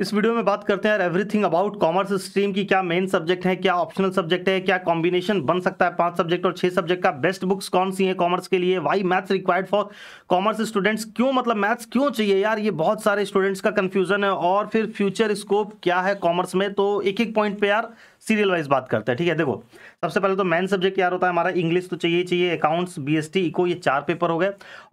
इस वीडियो में बात करते हैं एवरीथिंग अबाउट कॉमर्स स्ट्रीम की क्या मेन सब्जेक्ट है क्या ऑप्शनल सब्जेक्ट है क्या कॉम्बिनेशन बन सकता है पांच सब्जेक्ट और छह सब्जेक्ट का बेस्ट बुक्स कौन सी है कॉमर्स के लिए why maths required for commerce students क्यों मतलब मैथ्स क्यों चाहिए यार ये बहुत सारे स्टूडेंट्स का कन्फ्यूजन है और फिर फ्यूचर स्कोप क्या है कॉमर्स में तो एक एक पॉइंट पे यार सीरियल वाइज बात करते हैं ठीक है देखो सबसे पहले तो मेन सब्जेक्ट क्या होता है हमारा इंग्लिश तो चाहिए चाहिए अकाउंट्स बीएसटी इको ये चार पेपर हो गए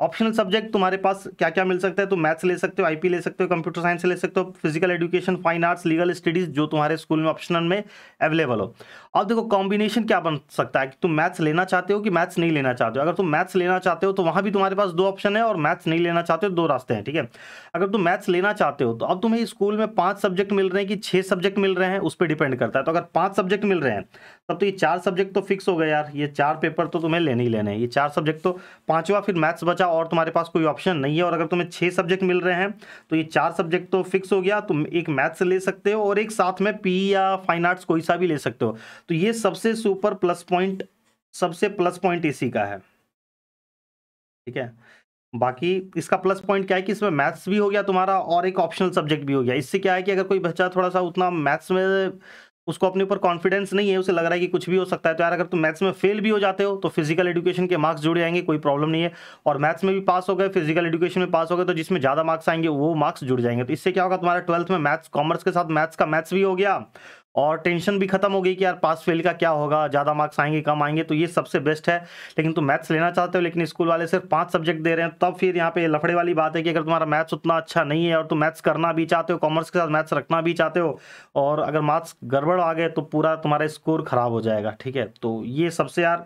ऑप्शनल सब्जेक्ट तुम्हारे पास क्या क्या मिल सकता है तो मैथ्स ले सकते हो आईपी ले सकते हो कंप्यूटर साइंस ले सकते हो physical education fine arts legal studies जो तुम्हारे स्कूल में ऑप्शनल में अवेलेबल हो अब देखो कॉम्बिनेशन क्या बन सकता है कि तुम मैथ्स लेना चाहते हो कि मैथ्स नहीं लेना चाहते हो अगर तुम मैथ्स लेना चाहते हो तो वहाँ भी तुम्हारे पास दो ऑप्शन है और मैथ्स नहीं लेना चाहते हो दो रास्ते हैं ठीक है अगर तुम मैथ्स लेना चाहते हो तो अब तुम्हें स्कूल में पाँच सब्जेक्ट मिल रहे हैं कि छः सब्जेक्ट मिल रहे हैं उस पर डिपेंड करता है तो अगर पांच सब्जेक्ट मिल रहे हैं तब तो ये चार सब्जेक्ट तो फिक्स हो गए यार ये चार पेपर तो तुम्हें लेने ही लेने हैं ये चार सब्जेक्ट तो पांचवा फिर मैथ्स बचा और तुम्हारे पास कोई ऑप्शन नहीं है और अगर तुम्हें छह सब्जेक्ट मिल रहे हैं तो ये चार सब्जेक्ट तो फिक्स हो गया तुम एक मैथ्स ले सकते हो और एक साथ में पी e या फाइन आर्ट्स कोई सा भी ले सकते हो तो ये सबसे सुपर प्लस पॉइंट सबसे प्लस पॉइंट इसी का है ठीक है बाकी इसका प्लस पॉइंट क्या है कि इसमें मैथ्स भी हो गया तुम्हारा और एक ऑप्शनल सब्जेक्ट भी हो गया इससे क्या है कि अगर कोई बच्चा थोड़ा सा उतना मैथ्स में उसको अपने ऊपर कॉन्फिडेंस नहीं है उसे लग रहा है कि कुछ भी हो सकता है तो यार अगर तुम मैथ्स में फेल भी हो जाते हो तो फिजिकल एजुकेशन के मार्क्स जुड़ जाएंगे कोई प्रॉब्लम नहीं है और मैथ्स में भी पास हो गए फिजिकल एजुकेशन में पास हो गए तो जिसमें ज़्यादा मार्क्स आएंगे वो मार्क्स जुड़ जाएंगे तो इससे क्या होगा तुम्हारा ट्वेल्थ में मैथ्स कॉमर्स के साथ मैथ्स का मैथ्स भी हो गया और टेंशन भी खत्म हो गई कि यार पास फेल का क्या होगा ज़्यादा मार्क्स आएंगे कम आएंगे तो ये सबसे बेस्ट है लेकिन तुम मैथ्स लेना चाहते हो लेकिन स्कूल वाले सिर्फ पाँच सब्जेक्ट दे रहे हैं तब फिर यहाँ पे लफड़े वाली बात है कि अगर तुम्हारा मैथ्स उतना अच्छा नहीं है और तुम मैथ्स करना भी चाहते हो कॉमर्स के साथ मैथ्स रखना भी चाहते हो और अगर मार्क्स गड़बड़ आ गए तो पूरा तुम्हारा स्कोर खराब हो जाएगा ठीक है तो ये सबसे यार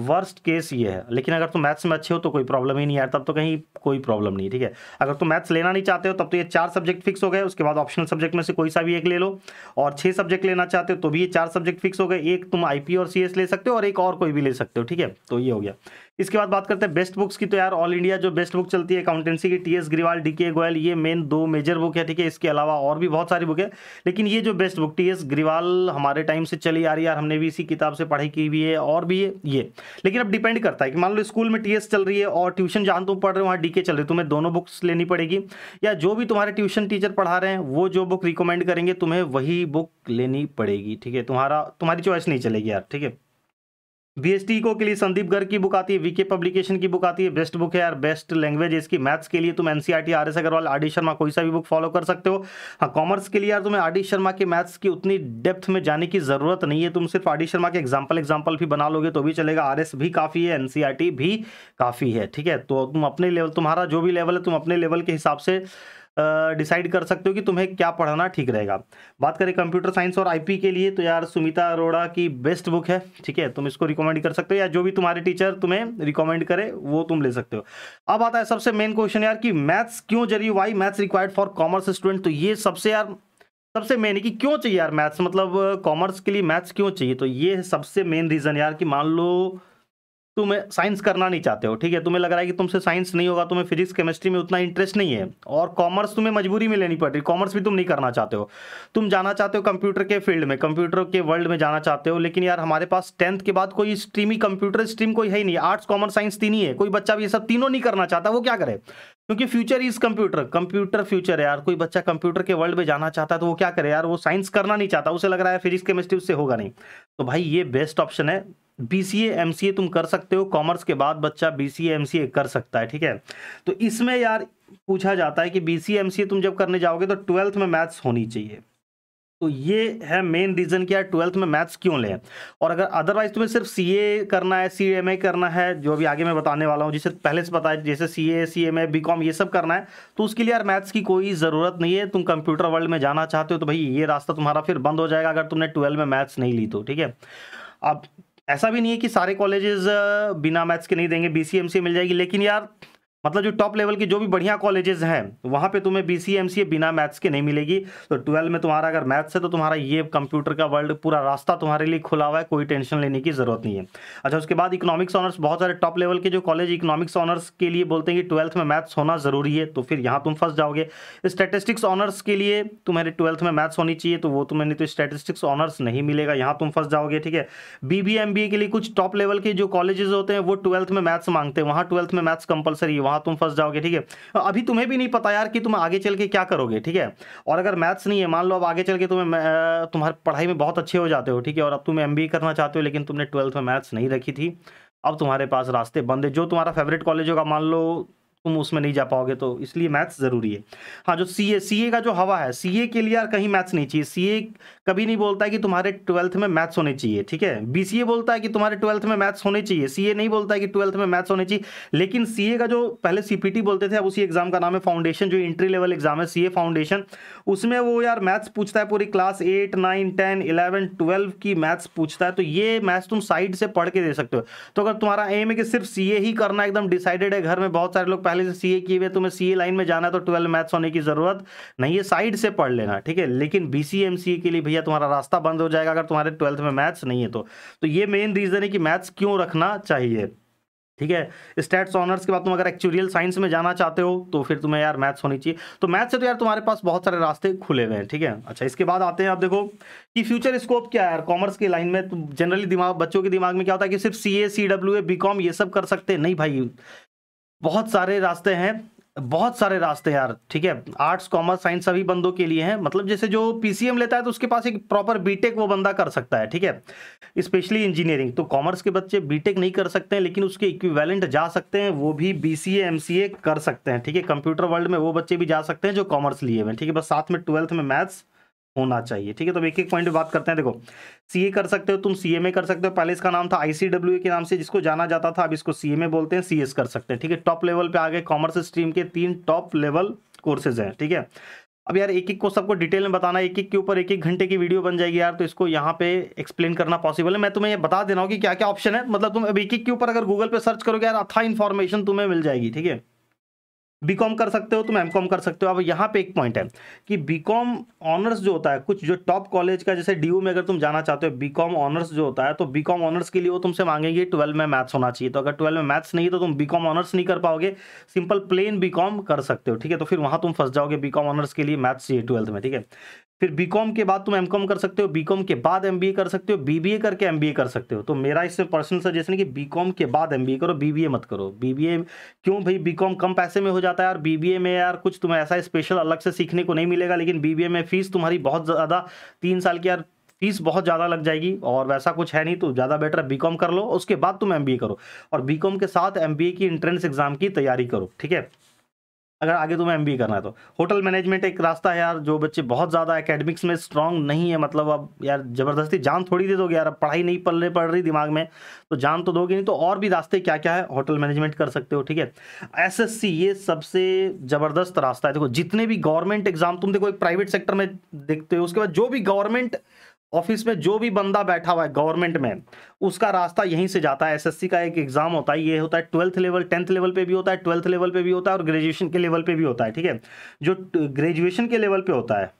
वर्स्ट केस ये है लेकिन अगर तुम मैथ्स में अच्छे हो तो कोई प्रॉब्लम ही नहीं आया तब तो कहीं कोई प्रॉब्लम नहीं ठीक है अगर तुम मैथ्स लेना नहीं चाहते हो तब तो ये चार सब्जेक्ट फिक्स हो गए उसके बाद ऑप्शनल सब्जेक्ट में से कोई सा भी एक ले लो और छह सब्जेक्ट लेना चाहते हो तो भी ये चार सब्जेक्ट फिक्स हो गए एक तुम आई और सी ले सकते हो और एक और कोई भी ले सकते हो ठीक है तो ये हो गया इसके बाद बात करते हैं बेस्ट बुक्स की तो यार ऑल इंडिया जो बेस्ट बुक चलती है अकाउंटेंसी की टी एस ग्रीवाल डी के गोयल ये मेन दो मेजर बुक है ठीक है इसके अलावा और भी बहुत सारी बुक है लेकिन ये जो best book T S Grewal हमारे टाइम से चली आ रही है यार हमने भी इसी किताब से पढ़ाई की हुई है और भी ये लेकिन अब डिपेंड करता है कि मान लो स्कूल में टी चल रही है और ट्यूशन जहां तुम पढ़ रहे हो वहाँ डी चल रही है तुम्हें दोनों बुक्स लेनी पड़ेगी या जो भी तुम्हारे ट्यूशन टीचर पढ़ा रहे हैं वो जो बुक रिकमेंड करेंगे तुम्हें वही बुक लेनी पड़ेगी ठीक है तुम्हारा तुम्हारी चॉइस नहीं चलेगी यार ठीक है बी e को के लिए संदीप गर्ग की बुक आती है वीके पब्लिकेशन की बुक आती है बेस्ट बुक है यार बेस्ट लैंग्वेज इसकी मैथ्स के लिए तुम NCERT R S Agarwal R D Sharma कोई सा भी बुक फॉलो कर सकते हो हाँ कॉमर्स के लिए यार तुम्हें आर डी शर्मा के मैथ्स की उतनी डेप्थ में जाने की जरूरत नहीं है तुम सिर्फ आर डी शर्मा के एग्जाम्पल एग्जाम्पल भी बना लोगे तो भी चलेगा आर भी काफ़ी है एन e भी काफ़ी है ठीक है तो तुम अपने लेवल तुम्हारा जो भी लेवल है तुम अपने लेवल के हिसाब से डिसाइड कर सकते हो कि तुम्हें क्या पढ़ाना ठीक रहेगा बात करें कंप्यूटर साइंस और आईपी के लिए तो यार सुमिता अरोड़ा की बेस्ट बुक है ठीक है तुम इसको रिकमेंड कर सकते हो या जो भी तुम्हारे टीचर तुम्हें रिकमेंड करे वो तुम ले सकते हो अब आता है सबसे मेन क्वेश्चन यार कि मैथ्स क्यों जरिए why maths required for commerce student तो ये सबसे यार सबसे मेन है कि क्यों चाहिए यार मैथ्स मतलब कॉमर्स के लिए मैथ्स क्यों चाहिए तो ये सबसे मेन रीज़न यार कि मान लो तुम्हें साइंस करना नहीं चाहते हो ठीक है तुम्हें लग रहा है कि तुमसे साइंस नहीं होगा तुम्हें फिजिक्स केमिस्ट्री में उतना इंटरेस्ट नहीं है और कॉमर्स तुम्हें मजबूरी में लेनी पड़ रही कॉमर्स भी तुम नहीं करना चाहते हो तुम जाना चाहते हो कंप्यूटर के फील्ड में कंप्यूटर के वर्ल्ड में जाना चाहते हो लेकिन यार हमारे पास टेंथ के बाद कोई स्ट्रीम ही कंप्यूटर स्ट्रीम कोई है ही नहीं आर्ट्स कॉमर्स साइंस तीन ही है कोई बच्चा भी ये सब तीनों नहीं करना चाहता वो क्या करे क्योंकि future is computer computer future है यार कोई बच्चा कंप्यूटर के वर्ल्ड में जाना चाहता है तो वो क्या करे यार वो साइंस करना नहीं चाहता उसे लग रहा है फिजिक्स केमिस्ट्री उससे होगा नहीं तो भाई ये बेस्ट ऑप्शन है B C M C A तुम कर सकते हो कॉमर्स के बाद बच्चा बी सी एम सी ए कर सकता है ठीक है तो इसमें यार पूछा जाता है कि B C M C A तुम जब करने जाओगे तो ट्वेल्थ में मैथ्स होनी चाहिए तो ये है मेन रीज़न कि यार ट्वेल्थ में मैथ्स क्यों लें और अगर अदरवाइज तुम्हें सिर्फ सी ए करना है सी एम ए करना है जो अभी आगे मैं बताने वाला हूँ जिसे पहले से बताया जैसे C A C M A B com ये सब करना है तो उसके लिए यार मैथ्स की कोई ज़रूरत नहीं है तुम कंप्यूटर वर्ल्ड में जाना चाहते हो तो भाई ये रास्ता तुम्हारा फिर बंद हो जाएगा अगर तुमने ट्वेल्थ में मैथ्स नहीं ली तो ठीक है अब ऐसा भी नहीं है कि सारे कॉलेजेस बिना मैथ्स के नहीं देंगे सी मिल जाएगी लेकिन यार मतलब जो टॉप लेवल की जो भी बढ़िया कॉलेजेस हैं वहाँ पे तुम्हें बी सी बिना मैथ्स के नहीं मिलेगी तो ट्वेल्व में तुम्हारा अगर मैथ्स है तो तुम्हारा ये कंप्यूटर का वर्ल्ड पूरा रास्ता तुम्हारे लिए खुला हुआ है कोई टेंशन लेने की जरूरत नहीं है अच्छा उसके बाद इकोनॉमिक्स ऑनर्स बहुत सारे टॉप लेवल के जो कॉलेज इकोनॉमिक्स ऑनर्स के लिए बोलते हैं कि ट्वेल्थ में मैथ्स होना जरूरी है तो फिर यहाँ तुम फंस जाओगे स्टेटिस्टिक्स ऑनर्स के लिए तुम्हारे ट्वेल्थ में मैथ्स होनी चाहिए तो वो तुम्हें नहीं तो स्टेटिस्टिक्स ऑनर्स नहीं मिलेगा यहाँ तुम फंस जाओगे ठीक है बी के लिए कुछ टॉप लेवल के जो कॉलेजेस होते हैं वो ट्वेल्थ में मैथ्स मांगते हैं वहाँ ट्वेल्थ में मैथ्स कंपलसरी है वहां तुम फंस जाओगे ठीक है अभी तुम्हें भी नहीं पता यार कि तुम आगे चल के क्या करोगे ठीक है और अगर मैथ्स नहीं है मान लो अब आगे चल के तुम्हें तुम्हारी पढ़ाई में बहुत अच्छे हो जाते हो ठीक है और अब तुम एम करना चाहते हो लेकिन तुमने ट्वेल्थ में मैथ्स नहीं रखी थी अब तुम्हारे पास रास्ते बंद है जो तुम्हारा फेवरेट कॉलेज होगा मान लो तुम उसमें नहीं जा पाओगे तो इसलिए मैथ्स ज़रूरी है हाँ जो सी ए सी ए का जो हवा है सी ए के लिए यार कहीं मैथ्स नहीं चाहिए सी ए कभी नहीं बोलता है कि तुम्हारे ट्वेल्थ में मैथ्स होने चाहिए ठीक है बी सी ए बोलता है कि तुम्हारे ट्वेल्थ में मैथ्स होने चाहिए सी ए नहीं बोलता है कि ट्वेल्थ में मैथ्स होने चाहिए लेकिन सी ए का जो पहले सी पी टी बोलते थे अब उसी एग्जाम का नाम है फाउंडेशन जो इंट्री लेवल एग्जाम है सी ए फाउंडेशन उसमें वो यार मैथ्स पूछता है पूरी class eight nine ten eleven twelve की मैथ्स पूछता है तो ये मैथ्स तुम साइड से पढ़ के दे सकते हो तो अगर तुम्हारा एम है कि सिर्फ सी ए ही करना एकदम डिसाइडेड है घर में बहुत सारे लोग पहले से सीए किए हुए तुम्हें सीए लाइन में जाना है तो ट्वेल्व मैथ्स होने की ज़रूरत नहीं है साइड से पढ़ लेना ठीक है लेकिन बी सी एम सी के लिए भैया तुम्हारा रास्ता बंद हो जाएगा अगर तुम्हारे ट्वेल्थ में मैथ्स नहीं है तो, तो ये मेन रीज़न है कि मैथ्स क्यों रखना चाहिए ठीक है स्टेट्स ऑनर्स के बाद तुम अगर एक्चुअल साइंस में जाना चाहते हो तो फिर तुम्हें यार मैथ्स होनी चाहिए तो मैथ्स से तो यार तुम्हारे पास बहुत सारे रास्ते खुले हुए हैं ठीक है अच्छा इसके बाद आते हैं आप देखो कि फ्यूचर स्कोप क्या है यार कॉमर्स की लाइन में तो जनरली दिमाग बच्चों के दिमाग में क्या होता है कि सिर्फ C A C W A B com ये सब कर सकते हैं नहीं भाई बहुत सारे रास्ते हैं बहुत सारे रास्ते हैं यार ठीक है आर्ट्स कॉमर्स साइंस सभी बंदों के लिए हैं मतलब जैसे जो पीसीएम लेता है तो उसके पास एक प्रॉपर बीटेक वो बंदा कर सकता है ठीक है स्पेशली इंजीनियरिंग तो कॉमर्स के बच्चे बीटेक नहीं कर सकते हैं लेकिन उसके इक्विवेलेंट जा सकते हैं वो भी बीसीए एमसीए कर सकते हैं ठीक है कंप्यूटर वर्ल्ड में वो बच्चे भी जा सकते हैं जो कॉमर्स लिए हुए ठीक है बस साथ में ट्वेल्थ में मैथ्स होना चाहिए ठीक है तो एक एक पॉइंट पे बात करते हैं देखो सीए कर सकते हो तुम सीए में कर सकते हो पहले इसका नाम था आईसीडब्ल्यू के नाम से जिसको जाना जाता था अब इसको सीएमए बोलते हैं सीएस कर सकते हैं ठीक है टॉप लेवल पे आ गए कॉमर्स स्ट्रीम के तीन टॉप लेवल कोर्सेज हैं ठीक है अब यार एक एक को सबको डिटेल में बताना एक एक के ऊपर एक एक घंटे की वीडियो बन जाएगी यार तो इसको यहाँ पे एक्सप्लेन करना पॉसिबल है मैं तुम्हें ये बता दे रहा हूँ कि क्या क्या ऑप्शन है मतलब तुम अब एक एक के ऊपर अगर गूगल पे सर्च करोगे यार अथा इन्फॉर्मेशन तुम्हें मिल जाएगी ठीक है बी कॉम कर सकते हो तुम एम कॉम कर सकते हो अब यहाँ पे एक पॉइंट है कि बी कॉम ऑनर्स जो होता है कुछ जो टॉप कॉलेज का जैसे डी में अगर तुम जाना चाहते हो बी कॉम ऑनर्स जो होता है तो बी कॉम ऑनर्स के लिए वो तुमसे मांगेंगे ट्वेल्व में मैथ्स होना चाहिए तो अगर ट्वेल्व में मैथ्स नहीं तो तुम बी कॉम ऑनर्स नहीं कर पाओगे सिंपल प्लेन बी कॉम कर सकते हो ठीक है तो फिर वहाँ तुम फंस जाओगे बी कॉम ऑनर्स के लिए मैथ्स चाहिए ट्वेल्थ में ठीक है फिर बीकॉम के बाद तुम एमकॉम कर सकते हो बीकॉम के बाद एमबीए कर सकते हो बीबीए करके एमबीए कर सकते हो तो मेरा इससे पर्सनल सजेशन है कि बीकॉम के बाद एमबीए करो बीबीए मत करो बीबीए क्यों भाई बीकॉम कम पैसे में हो जाता है यार बीबीए में यार कुछ तुम्हें ऐसा स्पेशल अलग से सीखने को नहीं मिलेगा लेकिन बीबीए में फीस तुम्हारी बहुत ज़्यादा तीन साल की यार फीस बहुत ज़्यादा लग जाएगी और वैसा कुछ है नहीं तो ज़्यादा बेटर है बी कर लो उसके बाद तुम एम करो और बी के साथ एम की इंट्रेंस एग्ज़ाम की तैयारी करो ठीक है अगर आगे तुम्हें एम करना है तो होटल मैनेजमेंट एक रास्ता है यार जो बच्चे बहुत ज़्यादा एकेडमिक्स में स्ट्रांग नहीं है मतलब अब यार ज़बरदस्ती जान थोड़ी दे दोगे यार अब पढ़ाई नहीं पल पड़ रही दिमाग में तो जान तो दोगे नहीं तो और भी रास्ते क्या क्या है होटल मैनेजमेंट कर सकते हो ठीक है एस ये सबसे ज़बरदस्त रास्ता है देखो जितने भी गवर्नमेंट एग्जाम तुम देखो एक प्राइवेट सेक्टर में देखते हो उसके बाद जो भी गवर्नमेंट ऑफिस में जो भी बंदा बैठा हुआ है गवर्नमेंट में उसका रास्ता यहीं से जाता है एसएससी का एक एग्जाम होता है ये होता है ट्वेल्थ लेवल टेंथ लेवल पे भी होता है ट्वेल्थ लेवल पे भी होता है और ग्रेजुएशन के लेवल पे भी होता है ठीक है जो ग्रेजुएशन के लेवल पे होता है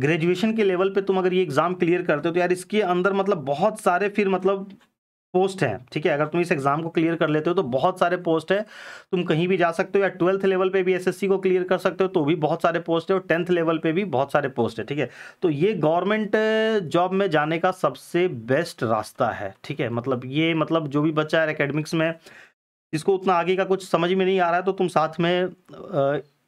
ग्रेजुएशन के लेवल पे तुम अगर ये एग्ज़ाम क्लियर करते हो तो यार इसके अंदर मतलब बहुत सारे फिर मतलब पोस्ट हैं ठीक है अगर तुम इस एग्ज़ाम को क्लियर कर लेते हो तो बहुत सारे पोस्ट है तुम कहीं भी जा सकते हो या ट्वेल्थ लेवल पे भी एसएससी को क्लियर कर सकते हो तो भी बहुत सारे पोस्ट है और टेंथ लेवल पे भी बहुत सारे पोस्ट है ठीक है तो ये गवर्नमेंट जॉब में जाने का सबसे बेस्ट रास्ता है ठीक है मतलब ये मतलब जो भी बच्चा है एकेडमिक्स में इसको उतना आगे का कुछ समझ में नहीं आ रहा है तो तुम साथ में आ,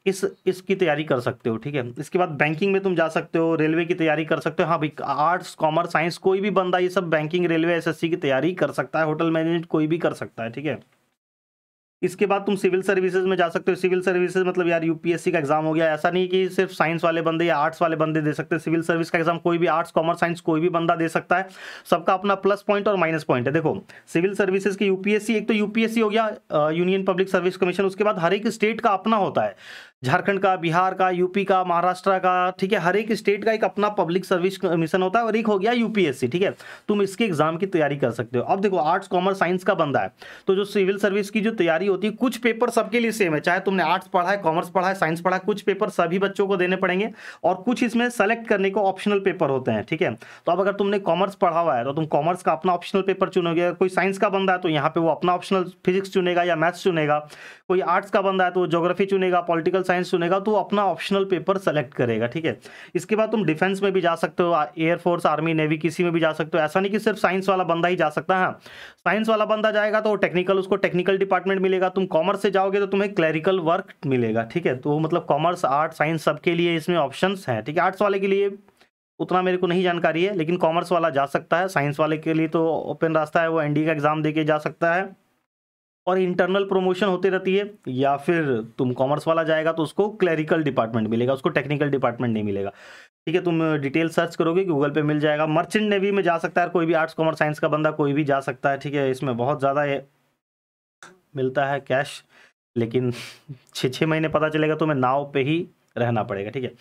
इस इसकी तैयारी कर सकते हो ठीक है इसके बाद बैंकिंग में तुम जा सकते हो रेलवे की तैयारी कर सकते हो हाँ भाई आर्ट्स कॉमर्स साइंस कोई भी बंदा ये सब बैंकिंग रेलवे एसएससी की तैयारी कर सकता है होटल मैनेजमेंट कोई भी कर सकता है ठीक है इसके बाद तुम सिविल सर्विसेज में जा सकते हो सिविल सर्विसेज मतलब यार यूपीएससी का एग्जाम हो गया ऐसा नहीं कि सिर्फ साइंस वाले बंदे या आर्ट्स वाले बंदे दे सकते हैं सिविल सर्विस का एग्जाम कोई भी आर्ट्स कॉमर्स साइंस कोई भी बंदा दे सकता है सबका अपना प्लस पॉइंट और माइनस पॉइंट है देखो सिविल सर्विसेज की यूपीएससी एक तो यूपीएससी हो गया यूनियन पब्लिक सर्विस कमीशन उसके बाद हर एक स्टेट का अपना होता है झारखंड का बिहार का यूपी का महाराष्ट्र का ठीक है हर एक स्टेट का एक अपना पब्लिक सर्विस कमीशन होता है और एक हो गया यूपीएससी ठीक है तुम इसके एग्जाम की तैयारी कर सकते हो अब देखो आर्ट्स कॉमर्स साइंस का बंदा है तो जो सिविल सर्विस की जो तैयारी होती है कुछ पेपर सबके लिए सेम है चाहे तुमने आर्ट्स पढ़ा है कॉमर्स पढ़ा है साइंस पढ़ा है कुछ पेपर सभी बच्चों को देने पड़ेंगे और कुछ इसमें सेलेक्ट करने को ऑप्शनल पेपर होते हैं ठीक है तो अब अगर तुमने कॉमर्स पढ़ा हुआ है तो तुम कॉमर्स का अपना ऑप्शनल पेपर चुनोगे अगर कोई साइंस का बंदा है तो यहाँ पे वो अपना ऑप्शनल फिजिक्स चुनेगा या मैथ्स चुनेगा कोई आर्ट्स का बंदा है तो वो जोग्राफी चुनेगा पॉलिटिकल साइंस चुनेगा तो अपना ऑप्शनल पेपर सेलेक्ट करेगा ठीक है इसके बाद तुम डिफेंस में भी जा सकते हो एयरफोर्स आर्मी नेवी किसी में भी जा सकते हो ऐसा नहीं कि सिर्फ साइंस वाला बंदा ही जा सकता है हाँ। साइंस वाला बंदा जाएगा तो टेक्निकल उसको टेक्निकल डिपार्टमेंट मिलेगा तुम कॉमर्स से जाओगे तो तुम्हें क्लैरिकल वर्क मिलेगा ठीक है तो मतलब कॉमर्स आर्ट साइंस सबके लिए इसमें ऑप्शन हैं ठीक है आर्ट्स वाले के लिए उतना मेरे को नहीं जानकारी है लेकिन कॉमर्स वाला जा सकता है साइंस वाले के लिए तो ओपन रास्ता है वो एनडी का एग्ज़ाम दे के जा सकता है और इंटरनल प्रमोशन होती रहती है या फिर तुम कॉमर्स वाला जाएगा तो उसको क्लैरिकल डिपार्टमेंट मिलेगा उसको टेक्निकल डिपार्टमेंट नहीं मिलेगा ठीक है तुम डिटेल सर्च करोगे गूगल पे मिल जाएगा मर्चेंट नेवी में जा सकता है कोई भी आर्ट्स कॉमर्स साइंस का बंदा कोई भी जा सकता है ठीक है इसमें बहुत ज़्यादा मिलता है कैश लेकिन छः छः महीने पता चलेगा तुम्हें तो नाव पे ही रहना पड़ेगा ठीक है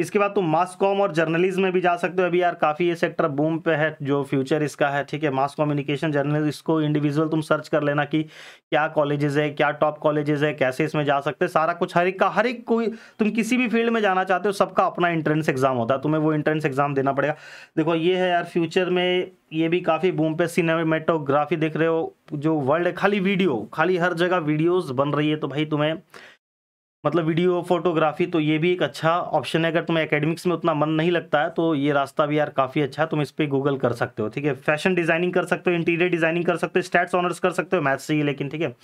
इसके बाद तुम मास कॉम और जर्नलिज्म में भी जा सकते हो अभी यार काफ़ी ये सेक्टर बूम पे है जो फ्यूचर इसका है ठीक है मास कम्युनिकेशन जर्नलिज्म इसको इंडिविजुअल तुम सर्च कर लेना कि क्या कॉलेजेस है क्या टॉप कॉलेजेस है कैसे इसमें जा सकते हैं सारा कुछ हर एक का हर एक कोई तुम किसी भी फील्ड में जाना चाहते हो सबका अपना इंट्रेंस एग्जाम होता है तुम्हें वो इंट्रेंस एग्जाम देना पड़ेगा देखो ये है यार फ्यूचर में ये भी काफ़ी बूम पे सिनेमेटोग्राफी देख रहे हो जो वर्ल्ड है खाली वीडियो खाली हर जगह वीडियोज़ बन रही है तो भाई तुम्हें मतलब वीडियो फोटोग्राफी तो ये भी एक अच्छा ऑप्शन है अगर तुम्हें एकेडमिक्स में उतना मन नहीं लगता है तो ये रास्ता भी यार काफ़ी अच्छा है तुम इस पर गूगल कर सकते हो ठीक है फैशन डिजाइनिंग कर सकते हो इंटीरियर डिजाइनिंग कर सकते हो स्टैट्स ऑनर्स कर सकते हो मैथ्स से ही लेकिन ठीक है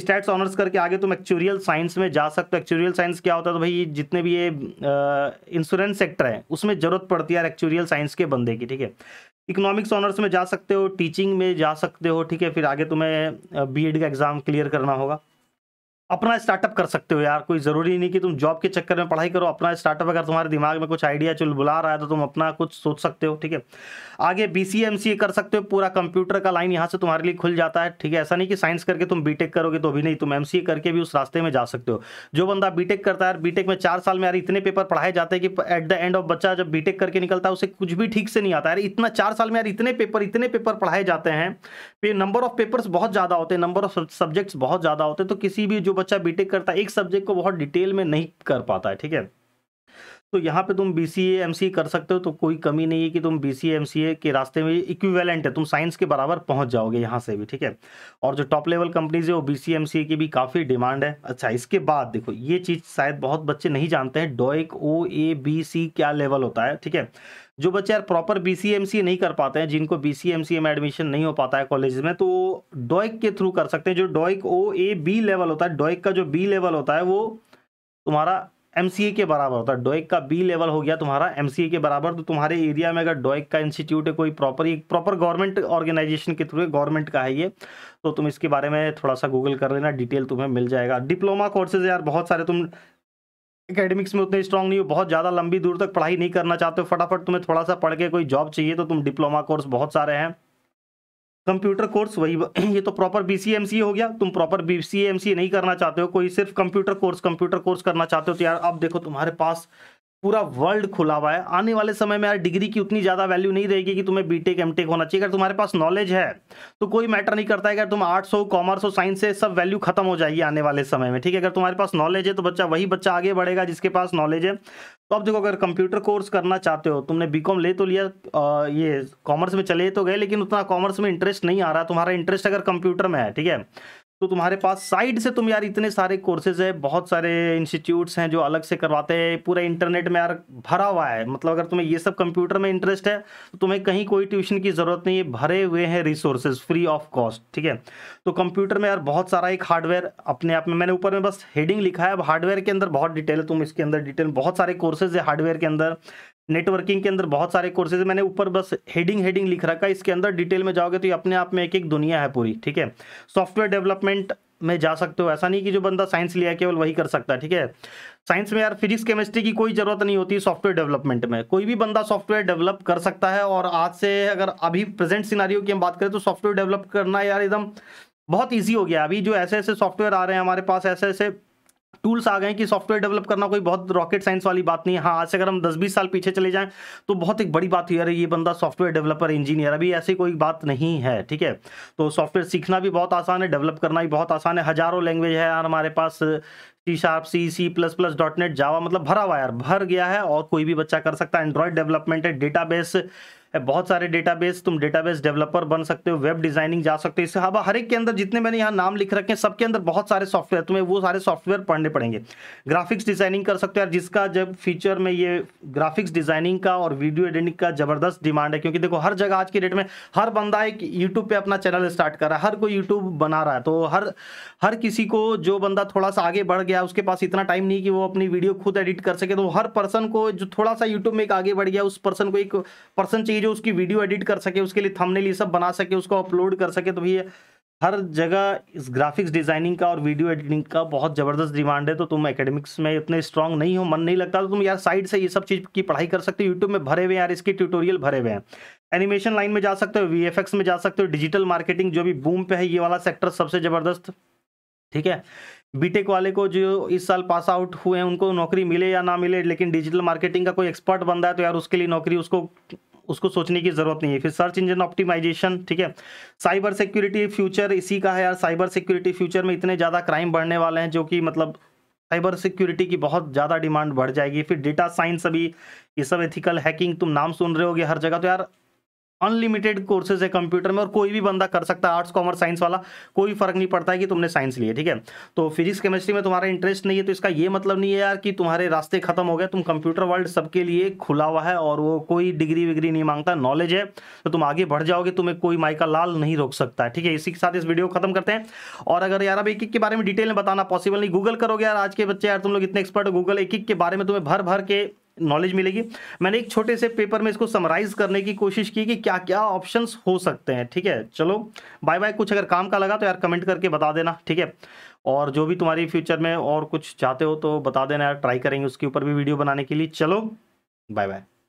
स्टैट्स ऑनर्स करके आगे तुम एक्चुरियल साइंस में जा सकते हो एक्चुरियल साइंस क्या होता है तो भाई जितने भी ये इंश्योरेंस सेक्टर है उसमें ज़रूरत पड़ती है यार एक्चुरियल साइंस के बंदे की ठीक है इकोनॉमिक्स ऑनर्स में जा सकते हो टीचिंग में जा सकते हो ठीक है फिर आगे तुम्हें बी का एग्ज़ाम क्लियर करना होगा अपना स्टार्टअप कर सकते हो यार कोई ज़रूरी नहीं कि तुम जॉब के चक्कर में पढ़ाई करो अपना स्टार्टअप अगर तुम्हारे दिमाग में कुछ आइडिया चुल बुला रहा है तो तुम अपना कुछ सोच सकते हो ठीक है आगे बी सी एम सी ए कर सकते हो पूरा कंप्यूटर का लाइन यहाँ से तुम्हारे लिए खुल जाता है ठीक है ऐसा नहीं कि साइंस करके तुम बी टेक करोगे तो भी नहीं तुम एम सी ए करके भी उस रास्ते में जा सकते हो जो बंदा बी टेक करता है बी टेक में चार साल में यार इतने पेपर पढ़ाए जाते हैं कि एट द एंड ऑफ बच्चा जब बी टेक करके निकलता है उसे कुछ भी ठीक से नहीं आता यार इतना चार साल में यार इतने पेपर इतने पेपर पढ़ाए जाते हैं नंबर ऑफ पेपर्स बहुत ज़्यादा होते हैं नंबर ऑफ सब्जेक्ट्स बहुत ज़्यादा होते हैं तो किसी भी जो बच्चा बीटेक करता है एक सब्जेक्ट को बहुत डिटेल में नहीं कर पाता है ठीक है तो यहाँ पे तुम बी सी एम सी कर सकते हो तो कोई कमी नहीं है कि तुम बी सी एम सी ए के रास्ते में इक्विवेलेंट है तुम साइंस के बराबर पहुँच जाओगे यहाँ से भी ठीक है और जो टॉप लेवल कंपनीज है वो बी सी एम सी ए की भी काफ़ी डिमांड है अच्छा इसके बाद देखो ये चीज़ शायद बहुत बच्चे नहीं जानते हैं डोएक ओ ए बी सी क्या लेवल होता है ठीक है जो बच्चे यार proper B C M C नहीं कर पाते हैं जिनको बी सी एम सी में एडमिशन नहीं हो पाता है कॉलेज में तो डॉइक के थ्रू कर सकते हैं जो डॉइक ओ ए बी लेवल होता है डॉइक का जो बी लेवल होता है वो तुम्हारा एम सी ए के बराबर होता है डॉइक का बी लेवल हो गया तुम्हारा एम सी ए के बराबर तो तुम्हारे एरिया में अगर डॉइक का इंस्टीट्यूट है कोई प्रॉपर एक प्रॉपर गवर्नमेंट ऑर्गेनाइजेशन के थ्रू गवर्नमेंट का है ये तो तुम इसके बारे में थोड़ा सा गूगल कर लेना डिटेल तुम्हें मिल जाएगा डिप्लोमा कोर्सेज यार बहुत सारे तुम एकेडमिक्स में उतने स्ट्रांग नहीं हो बहुत ज़्यादा लंबी दूर तक पढ़ाई नहीं करना चाहते हो फटाफट तुम्हें थोड़ा सा पढ़ के कोई जॉब चाहिए तो तुम डिप्लोमा कोर्स बहुत सारे हैं कंप्यूटर कोर्स वही ये तो proper B C M C हो गया तुम proper B C M C नहीं करना चाहते हो कोई सिर्फ कंप्यूटर कोर्स कंप्यूटर कोर्स करना चाहते हो तो यार अब देखो तुम्हारे पास पूरा वर्ल्ड खुला हुआ है आने वाले समय में यार डिग्री की उतनी ज़्यादा वैल्यू नहीं रहेगी कि तुम्हें बीटेक एमटेक होना चाहिए अगर तुम्हारे पास नॉलेज है तो कोई मैटर नहीं करता है अगर तुम आर्ट्स हो कॉमर्स हो साइंस से सब वैल्यू खत्म हो जाएगी आने वाले समय में ठीक है अगर तुम्हारे पास नॉलेज है तो बच्चा वही बच्चा आगे बढ़ेगा जिसके पास नॉलेज है तो अब देखो अगर कंप्यूटर कोर्स करना चाहते हो तुमने बी ले तो लिया ये कॉमर्स में चले तो गए लेकिन उतना कॉमर्स में इंटरेस्ट नहीं आ रहा तुम्हारा इंटरेस्ट अगर कंप्यूटर में है ठीक है तो तुम्हारे पास साइड से तुम यार इतने सारे कोर्सेज है बहुत सारे इंस्टीट्यूट्स हैं जो अलग से करवाते हैं पूरा इंटरनेट में यार भरा हुआ है मतलब अगर तुम्हें ये सब कंप्यूटर में इंटरेस्ट है तो तुम्हें कहीं कोई ट्यूशन की ज़रूरत नहीं है भरे हुए हैं रिसोर्सेज फ्री ऑफ कॉस्ट ठीक है तो कंप्यूटर में यार बहुत सारा एक हार्डवेयर अपने आप में मैंने ऊपर में बस हेडिंग लिखा है अब हार्डवेयर के अंदर बहुत डिटेल है तुम इसके अंदर डिटेल बहुत सारे कोर्सेज है हार्डवेयर के अंदर नेटवर्किंग के अंदर बहुत सारे कोर्सेज मैंने ऊपर बस हेडिंग हेडिंग लिख रखा है इसके अंदर डिटेल में जाओगे तो ये अपने आप में एक एक दुनिया है पूरी ठीक है सॉफ्टवेयर डेवलपमेंट में जा सकते हो ऐसा नहीं कि जो बंदा साइंस लिया केवल वही कर सकता है ठीक है साइंस में यार फिजिक्स केमिस्ट्री की कोई ज़रूरत नहीं होती सॉफ्टवेयर डेवलपमेंट में कोई भी बंदा सॉफ्टवेयर डेवलप कर सकता है और आज से अगर अभी प्रेजेंट सिनारियों की हम बात करें तो सॉफ्टवेयर डेवलप करना यार एकदम बहुत ईजी हो गया अभी जो ऐसे ऐसे सॉफ्टवेयर आ रहे हैं हमारे पास ऐसे ऐसे टूल्स आ गए कि सॉफ्टवेयर डेवलप करना कोई बहुत रॉकेट साइंस वाली बात नहीं है हाँ आज से अगर हम 10-20 साल पीछे चले जाएं तो बहुत एक बड़ी बात हुई अरे ये बंदा सॉफ्टवेयर डेवलपर इंजीनियर अभी ऐसी कोई बात नहीं है ठीक है तो सॉफ्टवेयर सीखना भी बहुत आसान है डेवलप करना भी बहुत आसान है हजारों लैंग्वेज है यार हमारे पास C sharp C C plus plus dot net Java मतलब भरा हुआ यार भर गया है और कोई भी बच्चा कर सकता है एंड्रॉयड डेवलपमेंट है डेटाबेस बहुत सारे डेटाबेस तुम डेटाबेस डेवलपर बन सकते हो वेब डिजाइनिंग जा सकते हो इसके अलावा हर एक के अंदर जितने मैंने यहाँ नाम लिख रखे हैं सबके अंदर बहुत सारे सॉफ्टवेयर तुम्हें वो सारे सॉफ्टवेयर पढ़ने पड़ेंगे ग्राफिक्स डिजाइनिंग कर सकते हो यार जिसका जब फ्यूचर में ये ग्राफिक्स डिजाइनिंग का और वीडियो एडिटिंग का जबरदस्त डिमांड है क्योंकि देखो हर जगह आज की डेट में हर बंदा एक यूट्यूब पर अपना चैनल स्टार्ट कर रहा है हर कोई यूट्यूब बना रहा है तो हर हर किसी को जो बंदा थोड़ा सा आगे बढ़ गया उसके पास इतना टाइम नहीं कि वो अपनी वीडियो खुद एडिट कर सके तो हर पर्सन को जो थोड़ा सा यूट्यूब में एक आगे बढ़ गया उस पर्सन को एक पर्सन चाहिए चीज है उसकी वीडियो एडिट कर सके उसके लिए थमने लिए सब बना सके उसको अपलोड कर सके तो भैया हर जगह इस ग्राफिक्स डिज़ाइनिंग का और वीडियो एडिटिंग का बहुत ज़बरदस्त डिमांड है तो तुम एकेडमिक्स में इतने स्ट्रांग नहीं हो मन नहीं लगता तो तुम यार साइड से ये सब चीज़ की पढ़ाई कर सकते हो यूट्यूब में भरे हुए यार इसके ट्यूटोरियल भरे हुए हैं एनिमेशन लाइन में जा सकते हो वी में जा सकते हो डिजिटल मार्केटिंग जो भी बूम पे है ये वाला सेक्टर सबसे ज़बरदस्त ठीक है बीटेक वाले को जो इस साल पास आउट हुए हैं उनको नौकरी मिले या ना मिले लेकिन डिजिटल मार्केटिंग का कोई एक्सपर्ट बन है तो यार उसके लिए नौकरी उसको उसको सोचने की जरूरत नहीं है फिर सर्च इंजन ऑप्टिमाइजेशन ठीक है साइबर सिक्योरिटी फ्यूचर इसी का है यार साइबर सिक्योरिटी फ्यूचर में इतने ज़्यादा क्राइम बढ़ने वाले हैं जो कि मतलब साइबर सिक्योरिटी की बहुत ज़्यादा डिमांड बढ़ जाएगी फिर डेटा साइंस अभी ये सब एथिकल हैकिंग तुम नाम सुन रहे होगे हर जगह तो यार अनलिमिटेड कोर्सेज है कंप्यूटर में और कोई भी बंदा कर सकता है आर्ट्स कॉमर्स साइंस वाला कोई फर्क नहीं पड़ता है कि तुमने साइंस लिया ठीक है तो फिजिक्स केमिस्ट्री में तुम्हारा इंटरेस्ट नहीं है तो इसका ये मतलब नहीं है यार कि तुम्हारे रास्ते खत्म हो गए तुम कंप्यूटर वर्ल्ड सबके लिए खुला हुआ है और वो कोई डिग्री विग्री नहीं मांगता नॉलेज है तो तुम आगे बढ़ जाओगे तुम्हें कोई माइका लाल नहीं रोक सकता है ठीक है इसी के साथ इस वीडियो को खत्म करते हैं और अगर यार अब एक एक के बारे में डिटेल में बताना पॉसिबल नहीं गूगल करोगे यार आज के बच्चे यार तुम लोग इतने एक्सपर्ट गूगल एक एक के बारे में तुम्हें भर भर के नॉलेज मिलेगी मैंने एक छोटे से पेपर में इसको समराइज करने की कोशिश की कि क्या क्या ऑप्शन हो सकते हैं ठीक है चलो बाय बाय कुछ अगर काम का लगा तो यार कमेंट करके बता देना ठीक है और जो भी तुम्हारी फ्यूचर में और कुछ चाहते हो तो बता देना यार ट्राई करेंगे उसके ऊपर भी वीडियो बनाने के लिए चलो बाय बाय